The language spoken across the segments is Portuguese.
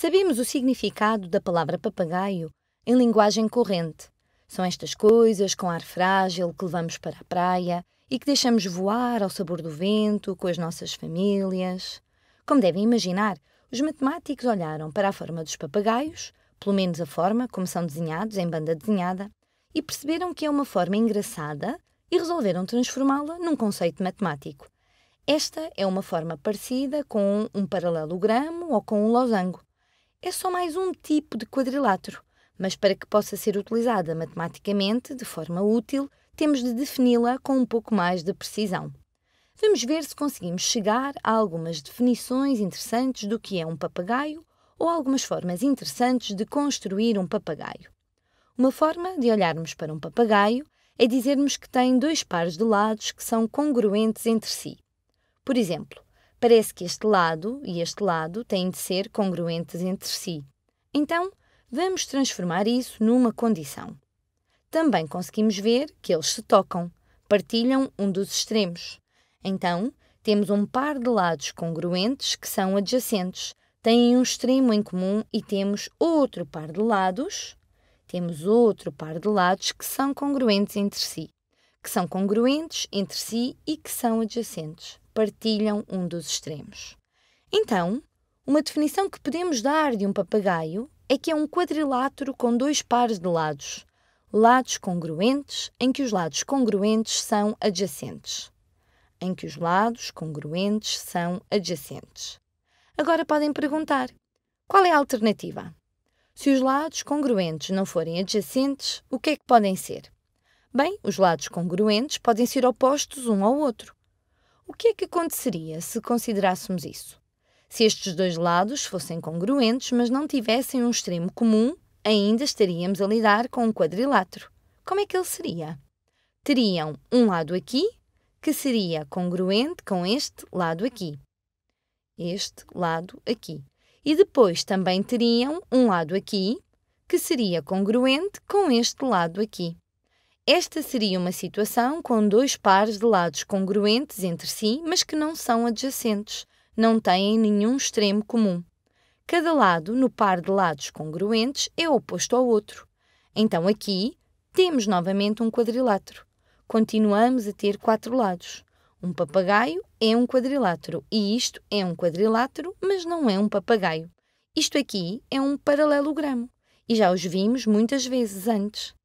Sabemos o significado da palavra papagaio em linguagem corrente. São estas coisas com ar frágil que levamos para a praia e que deixamos voar ao sabor do vento com as nossas famílias. Como devem imaginar, os matemáticos olharam para a forma dos papagaios, pelo menos a forma como são desenhados em banda desenhada, e perceberam que é uma forma engraçada e resolveram transformá-la num conceito matemático. Esta é uma forma parecida com um paralelogramo ou com um losango é só mais um tipo de quadrilátero, mas para que possa ser utilizada matematicamente de forma útil, temos de defini-la com um pouco mais de precisão. Vamos ver se conseguimos chegar a algumas definições interessantes do que é um papagaio ou algumas formas interessantes de construir um papagaio. Uma forma de olharmos para um papagaio é dizermos que tem dois pares de lados que são congruentes entre si. Por exemplo, Parece que este lado e este lado têm de ser congruentes entre si. Então, vamos transformar isso numa condição. Também conseguimos ver que eles se tocam, partilham um dos extremos. Então, temos um par de lados congruentes que são adjacentes, têm um extremo em comum e temos outro par de lados, temos outro par de lados que são congruentes entre si, que são congruentes entre si e que são adjacentes partilham um dos extremos. Então, uma definição que podemos dar de um papagaio é que é um quadrilátero com dois pares de lados, lados congruentes em que os lados congruentes são adjacentes. Em que os lados congruentes são adjacentes. Agora podem perguntar: qual é a alternativa? Se os lados congruentes não forem adjacentes, o que é que podem ser? Bem, os lados congruentes podem ser opostos um ao outro. O que é que aconteceria se considerássemos isso? Se estes dois lados fossem congruentes, mas não tivessem um extremo comum, ainda estaríamos a lidar com um quadrilátero. Como é que ele seria? Teriam um lado aqui, que seria congruente com este lado aqui. Este lado aqui. E depois também teriam um lado aqui, que seria congruente com este lado aqui. Esta seria uma situação com dois pares de lados congruentes entre si, mas que não são adjacentes, não têm nenhum extremo comum. Cada lado, no par de lados congruentes, é oposto ao outro. Então aqui temos novamente um quadrilátero. Continuamos a ter quatro lados. Um papagaio é um quadrilátero e isto é um quadrilátero, mas não é um papagaio. Isto aqui é um paralelogramo e já os vimos muitas vezes antes.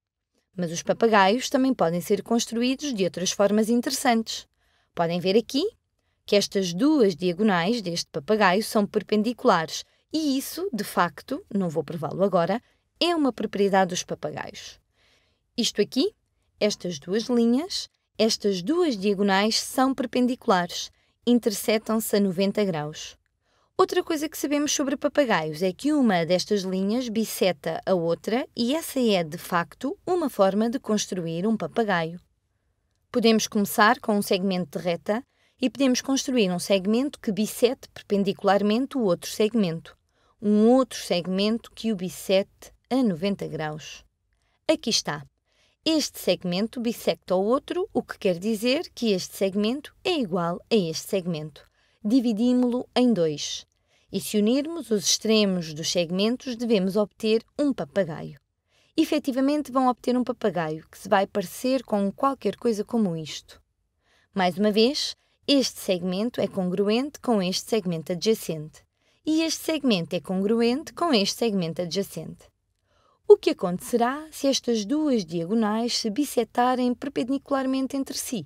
Mas os papagaios também podem ser construídos de outras formas interessantes. Podem ver aqui que estas duas diagonais deste papagaio são perpendiculares, e isso, de facto, não vou prová-lo agora, é uma propriedade dos papagaios. Isto aqui, estas duas linhas, estas duas diagonais são perpendiculares, intersetam-se a 90 graus. Outra coisa que sabemos sobre papagaios é que uma destas linhas biseta a outra e essa é, de facto, uma forma de construir um papagaio. Podemos começar com um segmento de reta e podemos construir um segmento que bisete perpendicularmente o outro segmento, um outro segmento que o bisete a 90 graus. Aqui está. Este segmento bisecta o outro, o que quer dizer que este segmento é igual a este segmento dividimos-lo em dois. E se unirmos os extremos dos segmentos, devemos obter um papagaio. Efetivamente, vão obter um papagaio que se vai parecer com qualquer coisa como isto. Mais uma vez, este segmento é congruente com este segmento adjacente. E este segmento é congruente com este segmento adjacente. O que acontecerá se estas duas diagonais se bissetarem perpendicularmente entre si?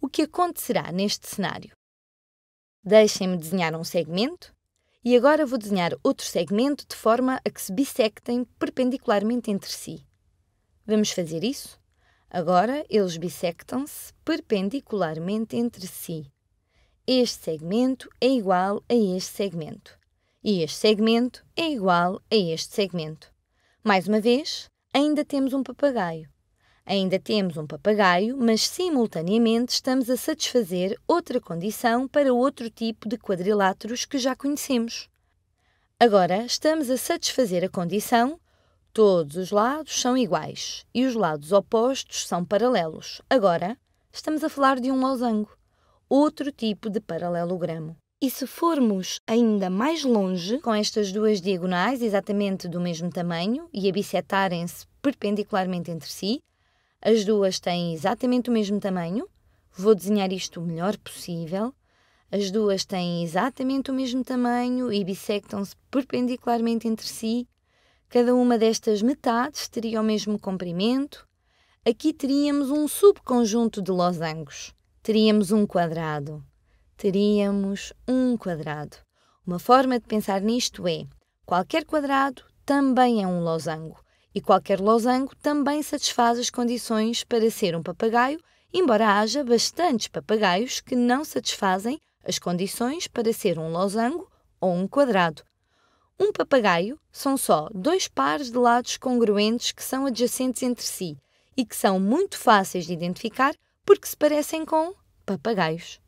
O que acontecerá neste cenário? Deixem-me desenhar um segmento e agora vou desenhar outro segmento de forma a que se bissectem perpendicularmente entre si. Vamos fazer isso? Agora eles bissectam-se perpendicularmente entre si. Este segmento é igual a este segmento. E este segmento é igual a este segmento. Mais uma vez, ainda temos um papagaio. Ainda temos um papagaio, mas simultaneamente estamos a satisfazer outra condição para outro tipo de quadriláteros que já conhecemos. Agora estamos a satisfazer a condição todos os lados são iguais e os lados opostos são paralelos. Agora estamos a falar de um losango, outro tipo de paralelogramo. E se formos ainda mais longe, com estas duas diagonais exatamente do mesmo tamanho e a se perpendicularmente entre si, as duas têm exatamente o mesmo tamanho. Vou desenhar isto o melhor possível. As duas têm exatamente o mesmo tamanho e bissectam-se perpendicularmente entre si. Cada uma destas metades teria o mesmo comprimento. Aqui teríamos um subconjunto de losangos. Teríamos um quadrado. Teríamos um quadrado. Uma forma de pensar nisto é: qualquer quadrado também é um losango. E qualquer losango também satisfaz as condições para ser um papagaio, embora haja bastantes papagaios que não satisfazem as condições para ser um losango ou um quadrado. Um papagaio são só dois pares de lados congruentes que são adjacentes entre si e que são muito fáceis de identificar porque se parecem com papagaios.